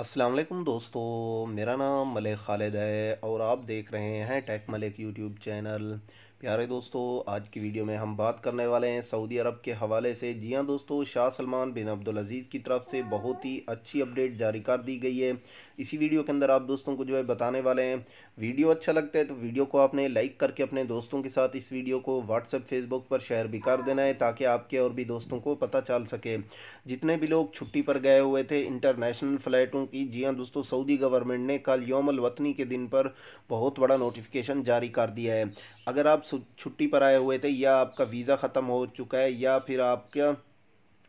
अस्सलाम वालेकुम दोस्तों मेरा नाम मलिक खालिद है और आप देख रहे हैं टेक मलिक यूट्यूब चैनल प्यारे दोस्तों आज की वीडियो में हम बात करने वाले हैं सऊदी अरब के हवाले से जी हाँ दोस्तों शाह सलमान बिन अब्दुल अज़ीज़ की तरफ से बहुत ही अच्छी अपडेट जारी कर दी गई है इसी वीडियो के अंदर आप दोस्तों को जो है बताने वाले हैं वीडियो अच्छा लगता है तो वीडियो को आपने लाइक करके अपने दोस्तों के साथ इस वीडियो को व्हाट्सएप फेसबुक पर शेयर भी कर देना है ताकि आपके और भी दोस्तों को पता चल सके जितने भी लोग छुट्टी पर गए हुए थे इंटरनेशनल फ़्लाइटों की जी हाँ दोस्तों सऊदी गवर्नमेंट ने कल योम वतनी के दिन पर बहुत बड़ा नोटिफिकेशन जारी कर दिया है अगर आप छुट्टी पर आए हुए थे या आपका वीज़ा ख़त्म हो चुका है या फिर आपका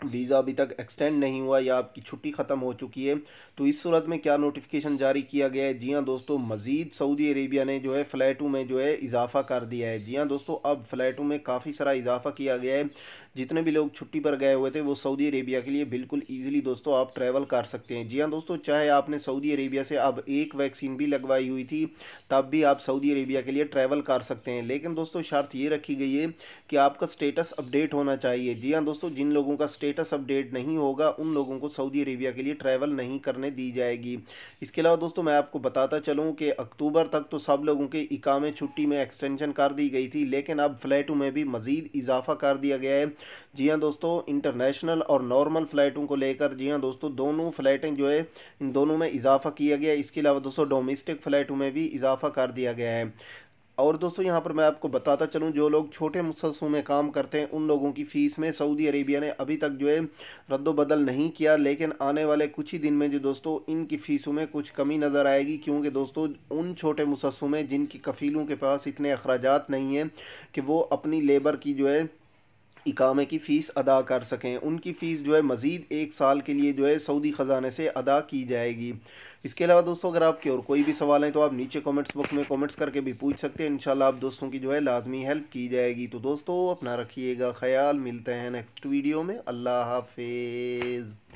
वीज़ा अभी तक एक्सटेंड नहीं हुआ या आपकी छुट्टी ख़त्म हो चुकी है तो इस सूरत में क्या नोटिफिकेशन जारी किया गया है जी हाँ दोस्तों मज़ीद सऊदी अरेबिया ने जो है फ़्लैटों में जो है इजाफ़ा कर दिया है जी हाँ दोस्तों अब फ़्लैटों में काफ़ी सारा इजाफ़ा किया गया है जितने भी लोग छुट्टी पर गए हुए थे वो सऊदी अरेबिया के लिए बिल्कुल ईजिली दोस्तों आप ट्रैवल कर सकते हैं जी हाँ दोस्तों चाहे आपने सऊदी अरेबिया से अब एक वैक्सीन भी लगवाई हुई थी तब भी आप सऊदी अरेबिया के लिए ट्रैवल कर सकते हैं लेकिन दोस्तों शर्त ये रखी गई है कि आपका स्टेटस अपडेट होना चाहिए जी हाँ दोस्तों जिन लोगों का स्टेट स्टेटस अपडेट नहीं होगा उन लोगों को सऊदी अरेबिया के लिए ट्रैवल नहीं करने दी जाएगी इसके अलावा दोस्तों मैं आपको बताता चलूँ कि अक्टूबर तक तो सब लोगों के इकामे छुट्टी में एक्सटेंशन कर दी गई थी लेकिन अब फ़्लाइटों में भी मज़ीद इजाफा कर दिया गया है जी हाँ दोस्तों इंटरनेशनल और नॉर्मल फ़्लाइटों को लेकर जी हाँ दोस्तों दोनों फ़्लाइटें जो है इन दोनों में इजाफा किया गया इसके अलावा दोस्तों डोमेस्टिक फ़्लाइटों में भी इजाफा कर दिया गया है और दोस्तों यहाँ पर मैं आपको बताता चलूँ जो लोग छोटे मुसलसों में काम करते हैं उन लोगों की फ़ीस में सऊदी अरेबिया ने अभी तक जो है रद्दबदल नहीं किया लेकिन आने वाले कुछ ही दिन में जो दोस्तों इनकी फ़ीसों में कुछ कमी नज़र आएगी क्योंकि दोस्तों उन छोटे मुसलसों में जिनकी कफ़ीलों के पास इतने अखराज नहीं हैं कि वो अपनी लेबर की जो है इकामे की फ़ीस अदा कर सकें उनकी फ़ीस जो है मज़ीद एक साल के लिए जो है सऊदी ख़जाने से अदा की जाएगी इसके अलावा दोस्तों अगर आपके और कोई भी सवाल हैं तो आप नीचे कमेंट्स बॉक्स में कमेंट्स करके भी पूछ सकते हैं इंशाल्लाह आप दोस्तों की जो है लाजमी हेल्प की जाएगी तो दोस्तों अपना रखिएगा ख्याल मिलते हैं नेक्स्ट वीडियो में अल्लाह हाफिज़